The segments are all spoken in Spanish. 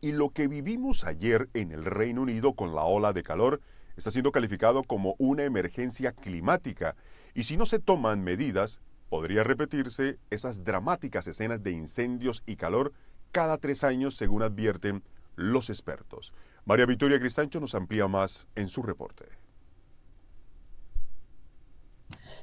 y lo que vivimos ayer en el Reino Unido con la ola de calor está siendo calificado como una emergencia climática y si no se toman medidas, podría repetirse esas dramáticas escenas de incendios y calor cada tres años, según advierten los expertos. María Victoria Cristancho nos amplía más en su reporte.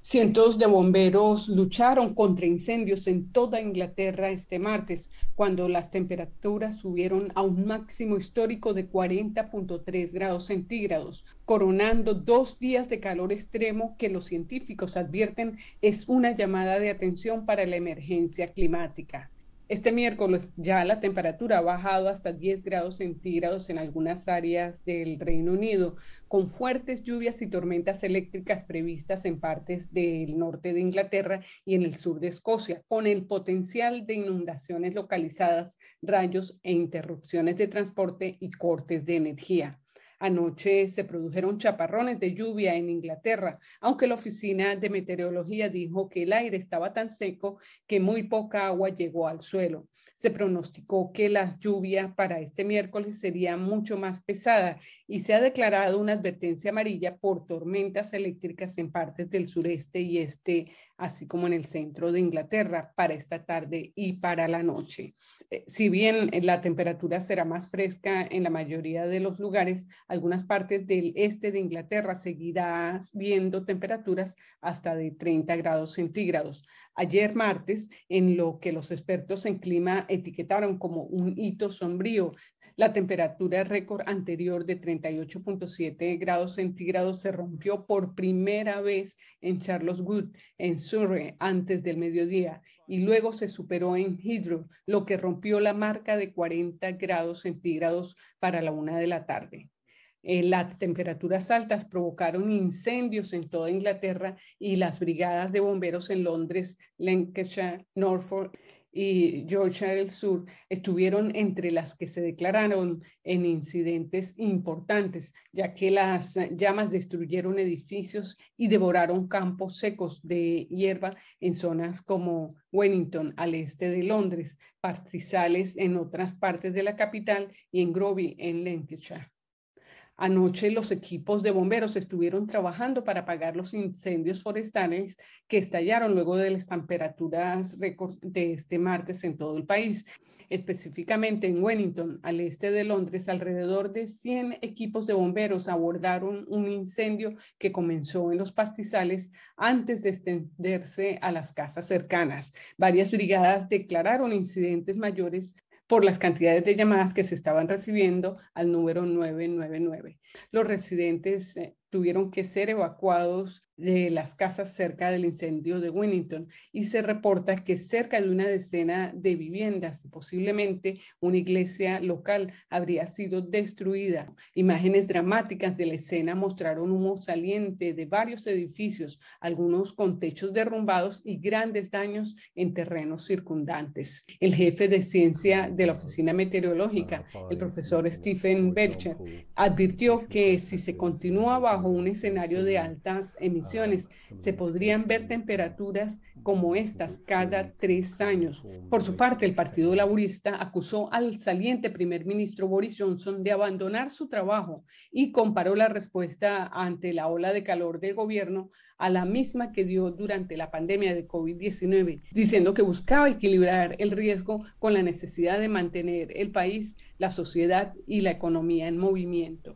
Cientos de bomberos lucharon contra incendios en toda Inglaterra este martes, cuando las temperaturas subieron a un máximo histórico de 40.3 grados centígrados, coronando dos días de calor extremo que los científicos advierten es una llamada de atención para la emergencia climática. Este miércoles ya la temperatura ha bajado hasta 10 grados centígrados en algunas áreas del Reino Unido, con fuertes lluvias y tormentas eléctricas previstas en partes del norte de Inglaterra y en el sur de Escocia, con el potencial de inundaciones localizadas, rayos e interrupciones de transporte y cortes de energía. Anoche se produjeron chaparrones de lluvia en Inglaterra, aunque la oficina de meteorología dijo que el aire estaba tan seco que muy poca agua llegó al suelo. Se pronosticó que la lluvia para este miércoles sería mucho más pesada y se ha declarado una advertencia amarilla por tormentas eléctricas en partes del sureste y este así como en el centro de Inglaterra para esta tarde y para la noche. Eh, si bien eh, la temperatura será más fresca en la mayoría de los lugares, algunas partes del este de Inglaterra seguirás viendo temperaturas hasta de 30 grados centígrados. Ayer martes, en lo que los expertos en clima etiquetaron como un hito sombrío, la temperatura récord anterior de 38.7 grados centígrados se rompió por primera vez en Wood en Surrey antes del mediodía y luego se superó en Heathrow, lo que rompió la marca de 40 grados centígrados para la una de la tarde. Eh, las temperaturas altas provocaron incendios en toda Inglaterra y las brigadas de bomberos en Londres, Lancashire, Norfolk y Georgia del Sur estuvieron entre las que se declararon en incidentes importantes, ya que las llamas destruyeron edificios y devoraron campos secos de hierba en zonas como Wellington, al este de Londres, Partizales en otras partes de la capital y en Groby, en Lancashire. Anoche los equipos de bomberos estuvieron trabajando para apagar los incendios forestales que estallaron luego de las temperaturas de este martes en todo el país. Específicamente en Wellington, al este de Londres, alrededor de 100 equipos de bomberos abordaron un incendio que comenzó en los pastizales antes de extenderse a las casas cercanas. Varias brigadas declararon incidentes mayores por las cantidades de llamadas que se estaban recibiendo al número 999. Los residentes eh, tuvieron que ser evacuados de las casas cerca del incendio de Winnington y se reporta que cerca de una decena de viviendas posiblemente una iglesia local habría sido destruida. Imágenes dramáticas de la escena mostraron humo saliente de varios edificios, algunos con techos derrumbados y grandes daños en terrenos circundantes. El jefe de ciencia de la Oficina Meteorológica, el profesor Stephen Belcher, advirtió que si se continúa bajo un escenario de altas emisiones, Ah, se podrían ver temperaturas como estas cada tres años. Oh, Por su parte, el Partido Laborista acusó al saliente primer ministro Boris Johnson de abandonar su trabajo y comparó la respuesta ante la ola de calor del gobierno a la misma que dio durante la pandemia de COVID-19, diciendo que buscaba equilibrar el riesgo con la necesidad de mantener el país, la sociedad y la economía en movimiento.